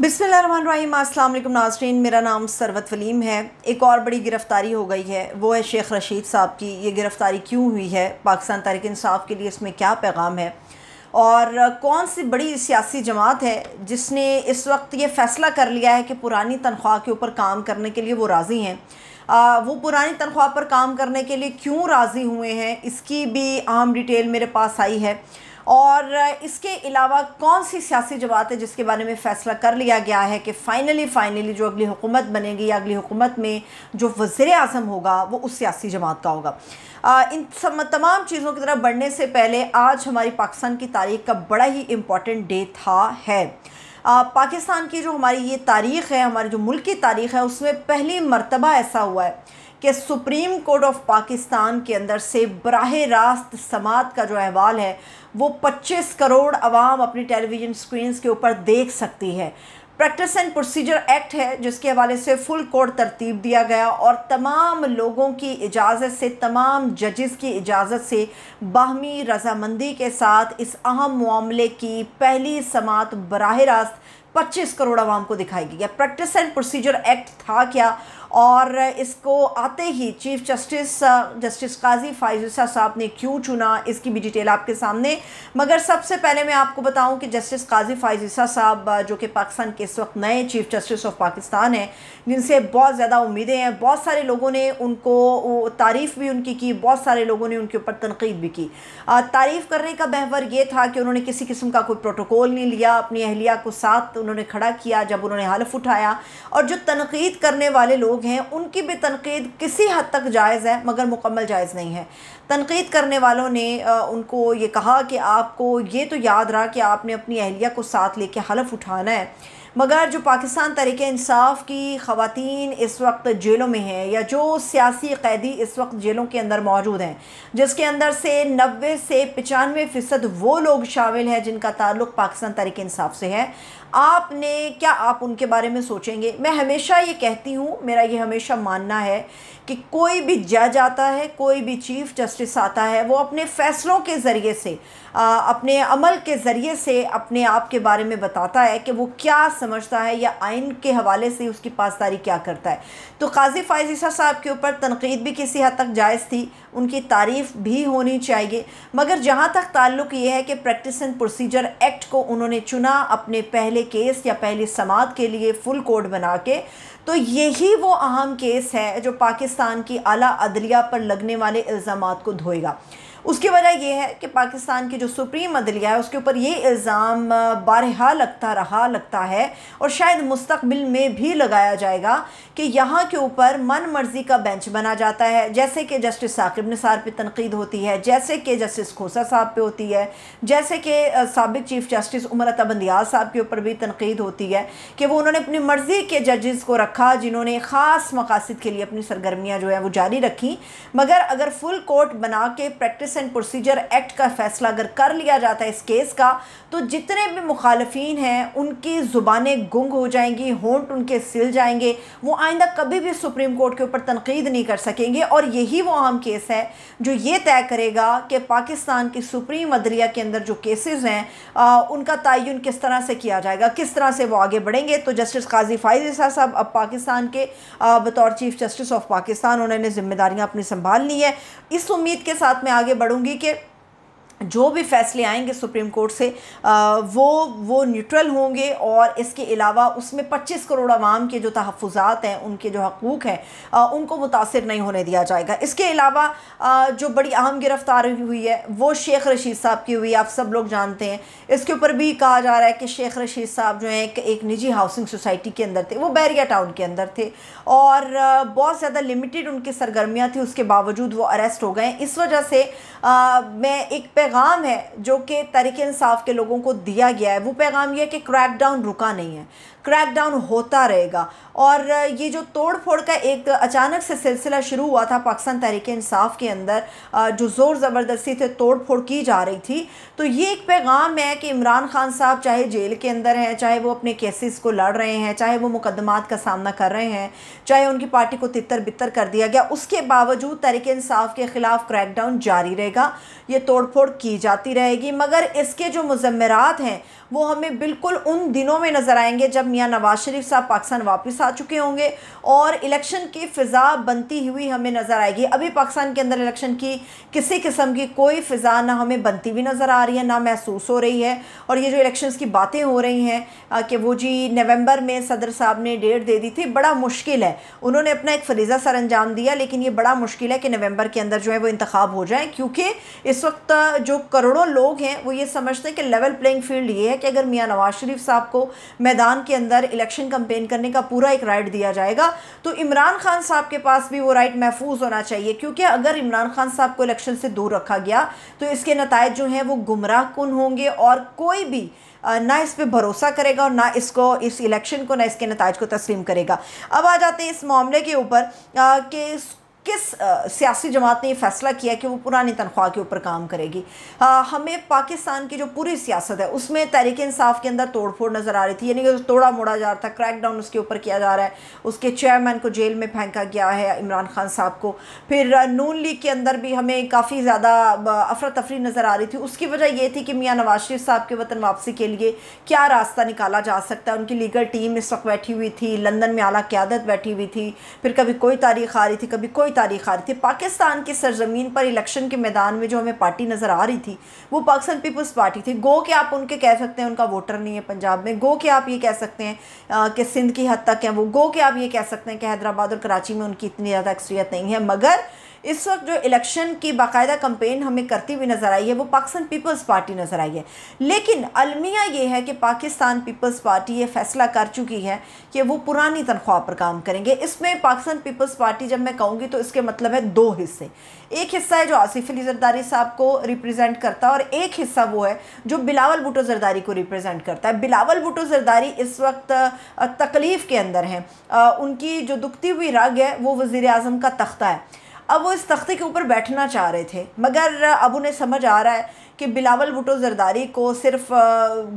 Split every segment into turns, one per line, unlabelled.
बिसमीम अल्लाम नाजरीन मेरा नाम सरवत वलीम है एक और बड़ी गिरफ़्तारी हो गई है वो है शेख रशीद साहब की ये गिरफ़्तारी क्यों हुई है पाकिस्तान तहरीक इंसाफ के लिए इसमें क्या पैगाम है और कौन सी बड़ी सियासी जमात है जिसने इस वक्त ये फ़ैसला कर लिया है कि पुरानी तनख्वाह के ऊपर काम करने के लिए वो राज़ी हैं वो पुरानी तनख्वाह पर काम करने के लिए क्यों राज़ी हुए हैं इसकी भी आम डिटेल मेरे पास आई है और इसके अलावा कौन सी सियासी जमात है जिसके बारे में फ़ैसला कर लिया गया है कि फ़ाइनली फ़ाइनली जो अगली हुकूमत बनेगी या अगली हुकूमत में जो वज़र अजम होगा वो उस सियासी जमात का होगा इन सब तमाम चीज़ों की तरफ बढ़ने से पहले आज हमारी पाकिस्तान की तारीख का बड़ा ही इम्पॉर्टेंट डे था है आ, पाकिस्तान की जो हमारी ये तारीख़ है हमारी जो मुल्क की तारीख़ है उसमें पहली मरतबा ऐसा हुआ है कि सुप्रीम कोर्ट ऑफ पाकिस्तान के अंदर से बरह रास्त समात का जो अहवाल है वो 25 करोड़ आवाम अपनी टेलीविज़न स्क्रीन के ऊपर देख सकती है प्रैक्टिस एंड प्रोसीजर एक्ट है जिसके हवाले से फुल कोर्ट तरतीब दिया गया और तमाम लोगों की इजाज़त से तमाम जजेस की इजाज़त से बाहमी रजामंदी के साथ इस अहम मामले की पहली समात बरह रास्त 25 करोड़ आवाम को दिखाई गई प्रैक्टिस एंड प्रोसीजर एक्ट था क्या और इसको आते ही चीफ जस्टिस जस्टिस काजी फाइजुसा साहब ने क्यों चुना इसकी भी डिटेल आपके सामने मगर सबसे पहले मैं आपको बताऊं कि जस्टिस काजी फाइजुसा साहब uh, जो कि पाकिस्तान के इस वक्त नए चीफ जस्टिस ऑफ पाकिस्तान हैं जिनसे बहुत ज़्यादा उम्मीदें हैं बहुत सारे लोगों ने उनको तारीफ़ भी उनकी की बहुत सारे लोगों ने उनके ऊपर तनकीद भी की तारीफ़ करने का बहवर ये था कि उन्होंने किसी किस्म का कोई प्रोटोकॉल नहीं लिया अपनी अहलिया को साथ उन्होंने खड़ा किया जब उन्होंने हलफ उठाया और जो तनकीद करने वाले लोग हैं उनकी भी तनकीद किसी हद तक जायज़ है मगर मुकम्मल जायज़ नहीं है तनकीद करने वालों ने उनको ये कहा कि आपको ये तो याद रहा कि आपने अपनी अहलिया को साथ लेके हलफ उठाना है मगर जो पाकिस्तान तरीक इंसाफ की खातन इस वक्त जेलों में हैं या जो सियासी कैदी इस वक्त जेलों के अंदर मौजूद हैं जिसके अंदर से नबे से पचानवे फ़ीसद वो लोग शामिल हैं जिनका ताल्लुक पाकिस्तान तरीक इंसाफ से है आपने क्या आप उनके बारे में सोचेंगे मैं हमेशा ये कहती हूँ मेरा ये हमेशा मानना है कि कोई भी जज आता है कोई भी चीफ़ जस्टिस आता है वो अपने फ़ैसलों के ज़रिए से आ, अपने अमल के ज़रिए से अपने आप के बारे में बताता है कि वो क्या समझता है या आइन के हवाले से उसकी पासदारी क्या करता है तो काजी फ़ायजीसा साहब के ऊपर तनकीद भी किसी हद तक जायज़ थी उनकी तारीफ़ भी होनी चाहिए मगर जहाँ तक ताल्लुक़ ये है कि प्रैक्टिस एंड प्रोसीजर एक्ट को उन्होंने चुना अपने पहले पहले केस या पहली समात के लिए फुल कोड बना के तो यही वो अहम केस है जो पाकिस्तान की आला अदलिया पर लगने वाले इल्ज़ाम को धोएगा उसकी वजह यह है कि पाकिस्तान की जो सुप्रीम अदलिया है उसके ऊपर ये इल्ज़ाम बारहा लगता रहा लगता है और शायद मुस्तबिल में भी लगाया जाएगा कि यहाँ के ऊपर मन मर्ज़ी का बेंच बना जाता है जैसे कि जस्टिस साकिब निसार पर तनकीद होती है जैसे कि जस्टिस खोसा साहब पर होती है जैसे कि सबक चीफ़ जस्टिस उमर तबंदियाल साहब के ऊपर भी तनकीद होती है कि वो उन्होंने अपनी मर्ज़ी के जजेस को रखा जिन्होंने ख़ास मकासद के लिए अपनी सरगर्मियाँ जो है वो जारी रखी मगर अगर फुल कोर्ट बना के प्रैक्टिस एंड प्रोसीजर एक्ट का फैसला अगर कर लिया जाता है इस केस का तो जितने भी मुखालफी हैं उनकी ज़ुबानें गुंग हो जाएंगी होंट उनके सिल जाएंगे वो आइंदा कभी भी सुप्रीम कोर्ट के ऊपर तनकीद नहीं कर सकेंगे और यही वो अहम केस है जो ये तय करेगा कि पाकिस्तान की सुप्रीम अदलिया के अंदर जो केसेस हैं उनका तयन किस तरह से किया जाएगा किस तरह से वो आगे बढ़ेंगे तो जस्टिस काजी फायज साहब अब पाकिस्तान के बतौर चीफ जस्टिस ऑफ पाकिस्तान उन्होंने जिम्मेदारियाँ अपनी संभाल ली है इस उम्मीद के साथ में आगे बढ़ पढ़ूंगी कि जो भी फैसले आएंगे सुप्रीम कोर्ट से आ, वो वो न्यूट्रल होंगे और इसके अलावा उसमें 25 करोड़ आवाम के जो तहफ़ात हैं उनके जो हकूक़ हैं उनको मुतासर नहीं होने दिया जाएगा इसके अलावा जो बड़ी अहम गिरफ़्तारी हुई है वो शेख रशीद साहब की हुई आप सब लोग जानते हैं इसके ऊपर भी कहा जा रहा है कि शेख रशीद साहब जो हैं एक, एक निजी हाउसिंग सोसाइटी के अंदर थे वो बैरिया टाउन के अंदर थे और बहुत ज़्यादा लिमिटेड उनकी सरगर्मियाँ थी उसके बावजूद वो अरेस्ट हो गए इस वजह से मैं एक पैगाम है जो कि तरीके इंसाफ के लोगों को दिया गया है वो पैगाम ये है कि क्रैकडाउन रुका नहीं है क्रैकडाउन होता रहेगा और ये जो तोड़ फोड़ का एक अचानक से सिलसिला शुरू हुआ था पाकिस्तान तहरीक इंसाफ के अंदर जो ज़ोर ज़बरदस्ती से तोड़ फोड़ की जा रही थी तो ये एक पैगाम है कि इमरान खान साहब चाहे जेल के अंदर हैं चाहे वो अपने केसेस को लड़ रहे हैं चाहे वो मुकदमात का सामना कर रहे हैं चाहे उनकी पार्टी को तितर बितर कर दिया गया उसके बावजूद तहरीक इंसाफ के ख़िलाफ़ क्रैकडाउन जारी रहेगा ये तोड़ फोड़ की जाती रहेगी मगर इसके जो मुजमरत हैं वो हमें बिल्कुल उन दिनों में नज़र आएंगे जब मियाँ नवाज शरीफ साहब पाकिस्तान वापस आ चुके होंगे और इलेक्शन की फ़िज़ा बनती हुई हमें नज़र आएगी अभी पाकिस्तान के अंदर इलेक्शन की किसी किस्म की कोई फ़िज़ा ना हमें बनती हुई नज़र आ रही है ना महसूस हो रही है और ये जो इलेक्शन की बातें हो रही हैं कि वो जी नवम्बर में सदर साहब ने डेट दे दी थी बड़ा मुश्किल है उन्होंने अपना एक फरीज़ा सर अंजाम दिया लेकिन ये बड़ा मुश्किल है कि नवंबर के अंदर जो है वो इंतखब हो जाए क्योंकि इस वक्त जो करोड़ों लोग हैं वो ये समझते हैं कि लेवल प्लेइंग फील्ड ये है है कि अगर मियां नवाज शरीफ साहब को मैदान के अंदर इलेक्शन कंपेन करने का पूरा एक राइट दिया जाएगा तो इमरान खान साहब के पास भी वो राइट महफूज होना चाहिए क्योंकि अगर इमरान खान साहब को इलेक्शन से दूर रखा गया तो इसके नतज जो हैं वो गुमराह कन होंगे और कोई भी ना इस पर भरोसा करेगा और ना इसको इस इलेक्शन को ना इसके नतज को तस्लीम करेगा अब आ जाते हैं इस मामले के ऊपर कि किस सियासी जमात ने ये फैसला किया कि वो पुरानी तनख्वाह के ऊपर काम करेगी आ, हमें पाकिस्तान की जो पूरी सियासत है उसमें तहरीक इंसाफ के अंदर तोड़फोड़ नज़र आ रही थी यानी कि तोड़ा मोड़ा जा रहा था क्रैकडाउन उसके ऊपर किया जा रहा है उसके चेयरमैन को जेल में फेंका गया है इमरान खान साहब को फिर नून लीग के अंदर भी हमें काफ़ी ज़्यादा अफरा तफरी नज़र आ रही थी उसकी वजह यह थी कि मियाँ नवाज शरीफ साहब के वतन वापसी के लिए क्या रास्ता निकाला जा सकता है उनकी लीगल टीम इस वक्त बैठी हुई थी लंदन में आला क्यादत बैठी हुई थी फिर कभी कोई तारीख आ रही थी कभी कोई तारीख आ रही थी पाकिस्तान की सरजमीन पर इलेक्शन के मैदान में जो हमें पार्टी नज़र आ रही थी वो पाकिस्तान पीपल्स पार्टी थी गो के आप उनके कह सकते हैं उनका वोटर नहीं है पंजाब में गो के आप ये कह सकते हैं कि सिंध की हद तक हैं वो गो के आप ये कह सकते हैं कि हैदराबाद और कराची में उनकी इतनी ज़्यादा अक्सरियत नहीं है मगर इस वक्त जो इलेक्शन की बाकायदा कंपेन हमें करती हुई नज़र आई है वो पाकिस्तान पीपल्स पार्टी नज़र आई है लेकिन अलमिया ये है कि पाकिस्तान पीपल्स पार्टी ये फैसला कर चुकी है कि वो पुरानी तनख्वाह पर काम करेंगे इसमें पाकिस्तान पीपल्स पार्टी जब मैं कहूँगी तो इसके मतलब है दो हिस्से एक हिस्सा है जो आसिफ अली जरदारी साहब को रिप्रेजेंट करता है और एक हिस्सा वो है जो बिलावल भुटो जरदारी को रिप्रेजेंट करता है बिलावल भुटो जरदारी इस वक्त तकलीफ़ के अंदर हैं उनकी जो दुखती हुई रग है वो वज़ी अजम का तख्ता है अब वो इस तख्ते के ऊपर बैठना चाह रहे थे मगर अब उन्हें समझ आ रहा है कि बिलावल भुटो जरदारी को सिर्फ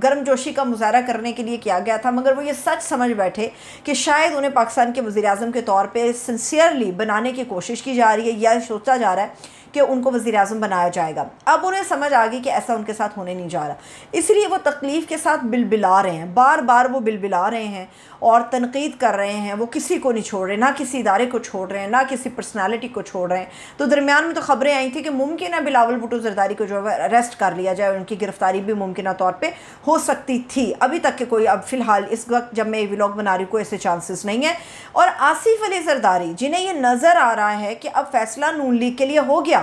गर्मजोशी का मुजाहरा करने के लिए किया गया था मगर वो ये सच समझ बैठे कि शायद उन्हें पाकिस्तान के वजीर अजम के तौर पर सिंसियरली बनाने की कोशिश की जा रही है या सोचा जा रहा है कि उनको वज़ी अजम बनाया जाएगा अब उन्हें समझ आ गई कि ऐसा उनके साथ होने नहीं जा रहा इसलिए वो तकलीफ़ के साथ बिलबिला रहे हैं बार बार वो बिलबिला रहे हैं और तनकीद कर रहे हैं वो किसी को नहीं छोड़ रहे ना किसी इदारे को छोड़ रहे हैं ना किसी पर्सनैलिटी को छोड़ रहे हैं तो दरमियान में तो खबरें आई थी कि मुमकिन है बिलावल भुटो जरदारी को जो है अरेस्ट कर लिया जाए उनकी गिरफ़्तारी भी मुमकिन तौर पर हो सकती थी अभी तक के कोई अब फ़िलहाल इस वक्त जब मैं ये व्लॉग बना रही हूँ कोई ऐसे चांसेस नहीं है और आसिफ अली जरदारी जिन्हें यह नज़र आ रहा है कि अब फैसला नून लीग के लिए हो गया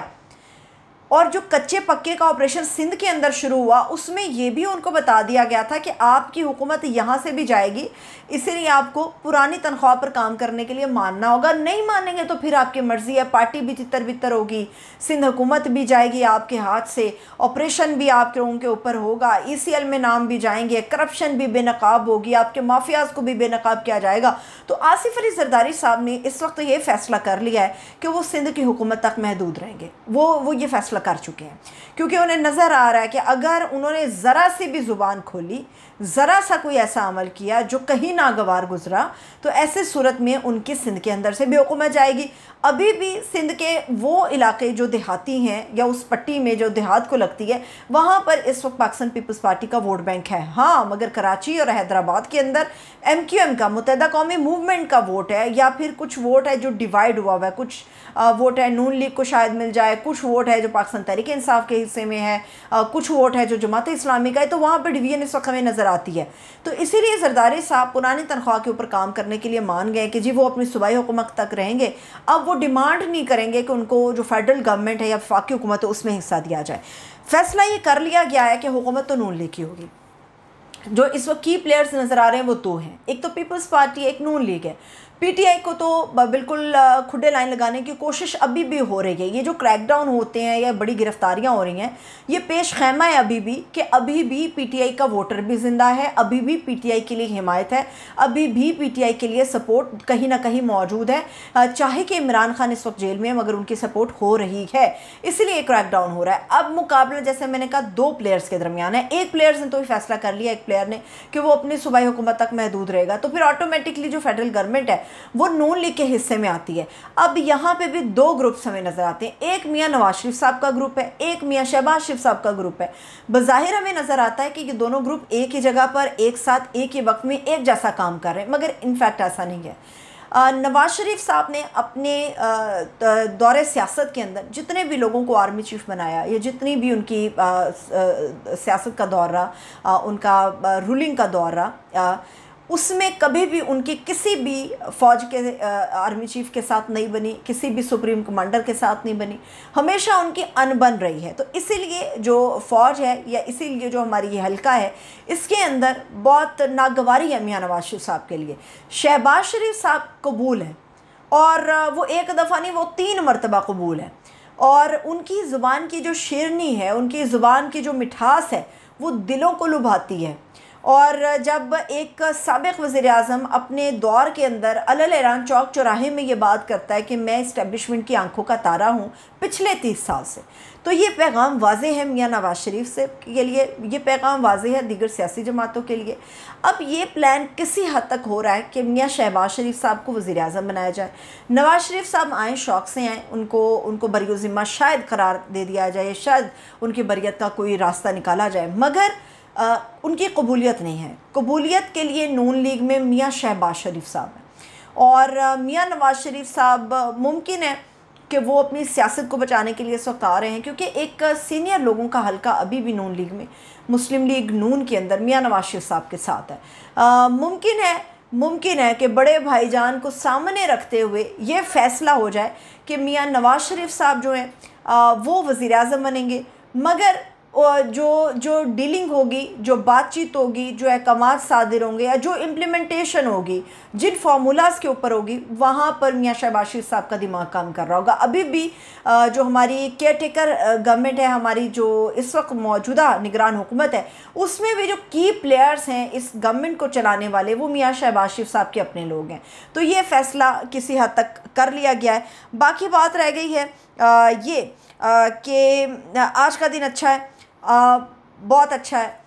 और जो कच्चे पक्के का ऑपरेशन सिंध के अंदर शुरू हुआ उसमें ये भी उनको बता दिया गया था कि आपकी हुकूमत यहाँ से भी जाएगी इसीलिए आपको पुरानी तनख्वाह पर काम करने के लिए मानना होगा नहीं मानेंगे तो फिर आपकी मर्ज़ी है पार्टी भी तितर बितर होगी सिंध हुकूमत भी जाएगी आपके हाथ से ऑपरेशन भी आपके उनके ऊपर होगा ई सी एल में नाम भी जाएंगे करप्शन भी बेनकाब होगी आपके माफियाज को भी बेनकाब किया जाएगा तो आसिफ अली जरदारी साहब ने इस वक्त ये फ़ैसला कर लिया है कि वो सिंध की हुकूमत तक महदूद रहेंगे वो वो ये फ़ैसला फैसला कर चुके हैं क्योंकि उन्हें नज़र आ रहा है कि अगर उन्होंने ज़रा सी भी ज़ुबान खोली જરા સા કોઈ એસા અમલ કિયા જો કહી નાગવાર गुजરા તો એસે સુરત મે ઉનકે સિંધ કે અંદર સે બેહુકમા જાયેગી અબી ભી સિંધ કે વો ઇલાકે જો દેહાતી હે يا ઉસ પટ્ટી મે જો દેહાદ કો લગતી હે વહા પર ઇસ વક્ત પાકિસ્તાન પીપલ્સ પાર્ટી કા વોટ બેંક હે હા મગર કરાચી ઓર હૈદરાબાદ કે અંદર એમક્યુએમ કા મુતાદા કૌમી મૂવમેન્ટ કા વોટ હે يا ફિર કુછ વોટ હે જો ડિવાઇડ હુઆ હુઆ હે કુછ વોટ હે નૂન લીગ કો શાયદ મિલ જાયે કુછ વોટ હે જો પાકિસ્તાન તારીખ ઇન્સાફ કે હિસ્સે મે હે કુછ વોટ હે જો જમાત-એ-इस्लामी કા હે તો વહા પર ડિવિઝન ઇસ વક્ત હમે નઝર नज़र आती है तो इसीलिए सरदारी साहब पुरानी तनख्वाह के ऊपर काम करने के लिए मान गए कि जी वो अपनी सूबाई हुकूमत तक रहेंगे अब वो डिमांड नहीं करेंगे कि उनको जो फेडरल गवर्नमेंट है या फाकी हुकूमत है उसमें हिस्सा दिया जाए फैसला ये कर लिया गया है कि हुकूमत तो नून लीग की होगी जो इस वक्त की प्लेयर्स नज़र आ रहे हैं वो दो हैं एक तो पीपल्स पार्टी एक नून लीग है पीटीआई को तो बिल्कुल खुडे लाइन लगाने की कोशिश अभी भी हो रही है ये जो क्रैकडाउन होते हैं या बड़ी गिरफ्तारियां हो रही हैं ये पेश खैमा है अभी भी कि अभी भी पीटीआई का वोटर भी ज़िंदा है अभी भी पीटीआई के लिए हिमायत है अभी भी पीटीआई के लिए सपोर्ट कहीं ना कहीं मौजूद है चाहे कि इमरान खान इस वक्त जेल में है मगर उनकी सपोर्ट हो रही है इसलिए क्रैकडाउन हो रहा है अब मुकाबला जैसे मैंने कहा दो प्लेयर्स के दरमियान है एक प्लेयर्स ने तो फैसला कर लिया एक प्लेयर ने कि वो अपनी सूबाई हुकूमत तक महदूद रहेगा तो फिर ऑटोमेटिकली जो फेडरल गवर्नमेंट है वो नून लीग के हिस्से में आती है अब यहाँ पे भी दो ग्रुप्स हमें नज़र आते हैं एक मियाँ नवाज शरीफ साहब का ग्रुप है एक मियाँ शहबाज शरीफ साहब का ग्रुप है बाहिर हमें नज़र आता है कि ये दोनों ग्रुप एक ही जगह पर एक साथ एक ही वक्त में एक जैसा काम कर रहे हैं मगर इनफैक्ट ऐसा नहीं है नवाज शरीफ साहब ने अपने दौरे सियासत के अंदर जितने भी लोगों को आर्मी चीफ बनाया या जितनी भी उनकी सियासत का दौर रहा उनका रूलिंग का दौर रहा उसमें कभी भी उनकी किसी भी फौज के आर्मी चीफ के साथ नहीं बनी किसी भी सुप्रीम कमांडर के साथ नहीं बनी हमेशा उनकी अनबन रही है तो इसीलिए जो फौज है या इसीलिए जो हमारी ये हल्का है इसके अंदर बहुत नागवारी है मियाँ नवाज शरीफ साहब के लिए शहबाज शरीफ साहब कबूल है और वो एक दफ़ा नहीं वो तीन मरतबा कबूल है और उनकी ज़ुबान की जो शेरनी है उनकी ज़ुबान की जो मिठास है वो दिलों को लुभाती है और जब एक सबक वज़ी अजम अपने दौर के अंदर अलहरान चौक चौराहे में ये बात करता है कि मैं इस्टबलिशमेंट की आंखों का तारा हूँ पिछले तीस साल से तो ये पैगाम वाज है मियाँ नवाज शरीफ से के लिए ये पैगाम वाज है दीगर सियासी जमातों के लिए अब ये प्लान किसी हद तक हो रहा है कि मियाँ शहबाज शरीफ साहब को वज़ी अजम बनाया जाए नवाज शरीफ साहब आएँ शौक़ से आएँ उनको उनको बरियो ज़िम्मा शायद करार दे दिया जाए शायद उनकी बरीत का कोई रास्ता निकाला जाए मगर आ, उनकी कबूलियत नहीं है कबूलियत के लिए नून लीग में मियाँ शहबाज शरीफ साहब हैं और मियाँ नवाज शरीफ साहब मुमकिन है कि वो अपनी सियासत को बचाने के लिए इस वक्त आ रहे हैं क्योंकि एक सीनियर लोगों का हल्का अभी भी नून लीग में मुस्लिम लीग नून के अंदर मियाँ नवाज शरीफ साहब के साथ है मुमकिन है मुमकिन है कि बड़े भाईजान को सामने रखते हुए ये फ़ैसला हो जाए कि मियाँ नवाज शरीफ साहब जो हैं वो वज़ी अजम बनेंगे मगर जो जो डीलिंग होगी जो बातचीत होगी जो अहकाम सादिर होंगे या जो इम्प्लीमेंटेशन होगी जिन फार्मूलाज़ के ऊपर होगी वहाँ पर मियाँ शहबाशिर साहब का दिमाग काम कर रहा होगा अभी भी जो हमारी केयर टेकर गवर्नमेंट है हमारी जो इस वक्त मौजूदा निगरान हुकूमत है उसमें भी जो की प्लेयर्स हैं इस गवर्नमेंट को चलाने वाले वो मियाँ शहबाज साहब के अपने लोग हैं तो ये फ़ैसला किसी हद तक कर लिया गया है बाकी बात रह गई है आ, ये कि आज का दिन अच्छा है बहुत अच्छा है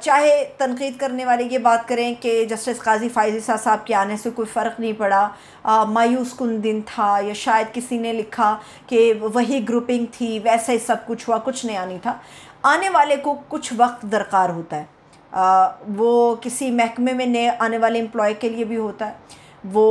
चाहे तनकीद करने वाले ये बात करें कि जस्टिस काजी फ़ायजी साह साहब के आने से कोई फ़र्क नहीं पड़ा आ, मायूस कन दिन था या शायद किसी ने लिखा कि वही ग्रुपिंग थी वैसे ही सब कुछ हुआ कुछ नया नहीं था आने वाले को कुछ वक्त दरकार होता है आ, वो किसी महकमे में नए आने वाले एम्प्लॉय के लिए भी होता है वो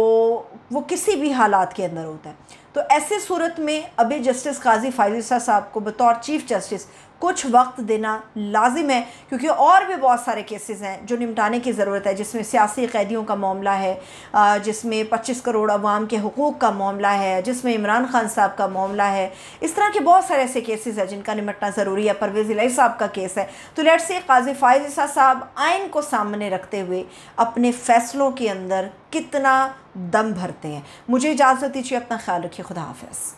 वो किसी भी हालात के अंदर होता है तो ऐसे सूरत में अभी जस्टिस काजी फायजुल साहब को बतौर चीफ़ जस्टिस कुछ वक्त देना लाजिम है क्योंकि और भी बहुत सारे केसेस हैं जो निपटाने की ज़रूरत है जिसमें सियासी कैदियों का मामला है जिसमें पच्चीस करोड़ अवाम के हकूक़ का मामला है जिसमें इमरान खान साहब का मामला है इस तरह के बहुत सारे ऐसे केसेस हैं जिनका निपटना ज़रूरी है परवेज़ इलाई साहब का केस है तो लेट से काजी फ़ायज़ा साहब आइन को सामने रखते हुए अपने फ़ैसलों के अंदर कितना दम भरते हैं मुझे इजाज़त दीजिए अपना ख्याल रखिए खुदा हाफ